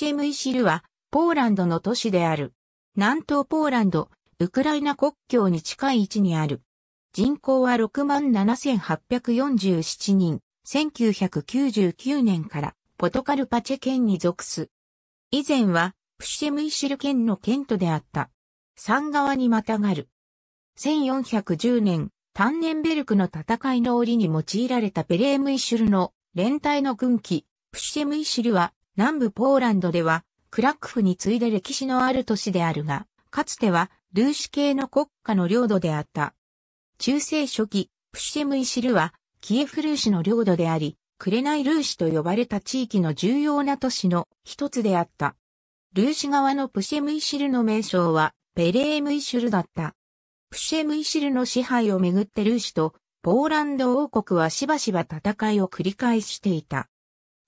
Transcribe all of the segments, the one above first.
シェムイシルは、ポーランドの都市である。南東ポーランド、ウクライナ国境に近い位置にある。人口は67,847人。1999年からポトカルパチェ県に属す。以前はプシェムイシル県の県都であった。山側にまたがる。1410年、タンネンベルクの戦いの折に用いられたベレームイシルの連帯の軍旗、プシェムイシルは南部ポーランドでは、クラクフに次いで歴史のある都市であるが、かつてはルーシ系の国家の領土であった。中世初期、プシェムイシルは、キエフルーシの領土であり、クレナイルーシと呼ばれた地域の重要な都市の一つであった。ルーシ側のプシェムイシルの名称は、ベレームイシュルだった。プシェムイシルの支配をめぐってルーシと、ポーランド王国はしばしば戦いを繰り返していた。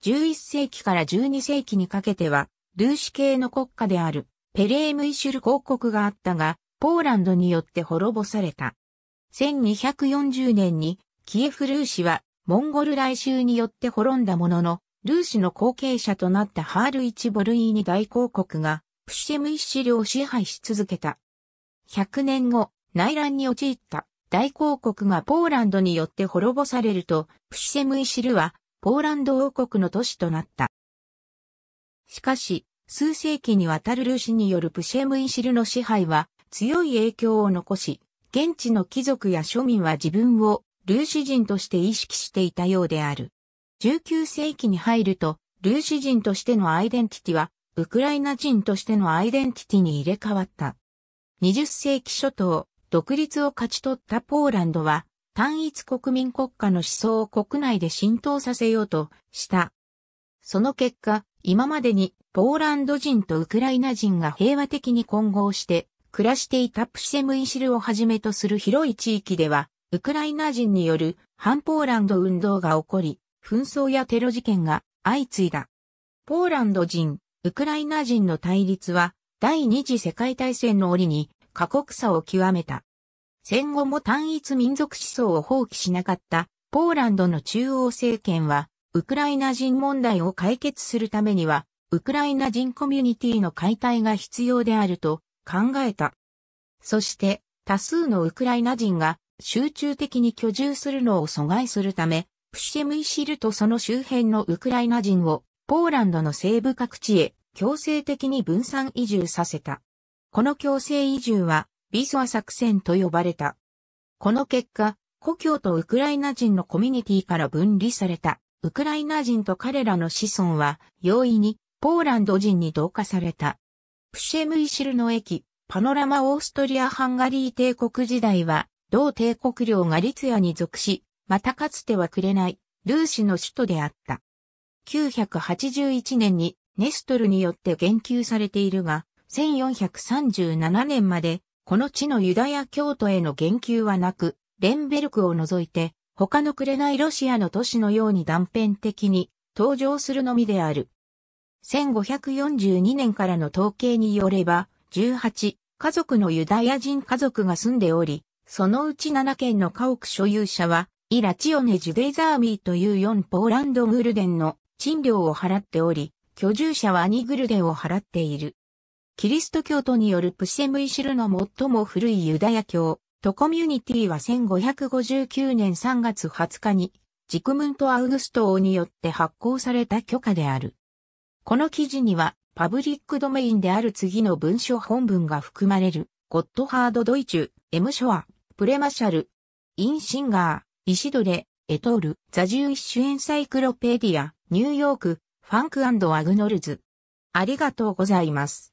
11世紀から12世紀にかけては、ルーシ系の国家である、ペレームイシュル公国があったが、ポーランドによって滅ぼされた。1240年に、キエフルーシは、モンゴル来襲によって滅んだものの、ルーシの後継者となったハール・イチ・ボルイーニ大公国が、プシェムイシルを支配し続けた。100年後、内乱に陥った大公国がポーランドによって滅ぼされると、プシェムイシルはポーランド王国の都市となった。しかし、数世紀にわたるルーシによるプシェムイシルの支配は強い影響を残し、現地の貴族や庶民は自分をルーシ人として意識していたようである。19世紀に入ると、ルーシ人としてのアイデンティティは、ウクライナ人としてのアイデンティティに入れ替わった。20世紀初頭、独立を勝ち取ったポーランドは、単一国民国家の思想を国内で浸透させようとした。その結果、今までにポーランド人とウクライナ人が平和的に混合して暮らしていたプシェムイシルをはじめとする広い地域では、ウクライナ人による反ポーランド運動が起こり、紛争やテロ事件が相次いだ。ポーランド人、ウクライナ人の対立は第二次世界大戦の折に過酷さを極めた。戦後も単一民族思想を放棄しなかったポーランドの中央政権は、ウクライナ人問題を解決するためには、ウクライナ人コミュニティの解体が必要であると考えた。そして、多数のウクライナ人が集中的に居住するのを阻害するため、プシェムイシルとその周辺のウクライナ人をポーランドの西部各地へ強制的に分散移住させた。この強制移住はビソア作戦と呼ばれた。この結果、故郷とウクライナ人のコミュニティから分離された、ウクライナ人と彼らの子孫は、容易にポーランド人に同化された。プシェムイシルの駅、パノラマオーストリア・ハンガリー帝国時代は、同帝国領がリツヤに属し、またかつてはくれない、ルーシの首都であった。981年にネストルによって言及されているが、1437年までこの地のユダヤ教徒への言及はなく、レンベルクを除いて、他の紅ロシアの都市のように断片的に登場するのみである。1542年からの統計によれば、18家族のユダヤ人家族が住んでおり、そのうち7軒の家屋所有者は、イラチオネ・ジュデイザーミーという4ポーランドグルデンの賃料を払っており、居住者はアニグルデンを払っている。キリスト教徒によるプシェムイシルの最も古いユダヤ教、トコミュニティは1559年3月20日に、ジクムント・アウグスト王によって発行された許可である。この記事には、パブリックドメインである次の文書本文が含まれる、ゴッドハード・ドイチュ、エム・ショア、プレマシャル、イン・シンガー、イシドレ、エトール、ザ・ジューイッシュ・エンサイクロペディア、ニューヨーク、ファンクアグノルズ。ありがとうございます。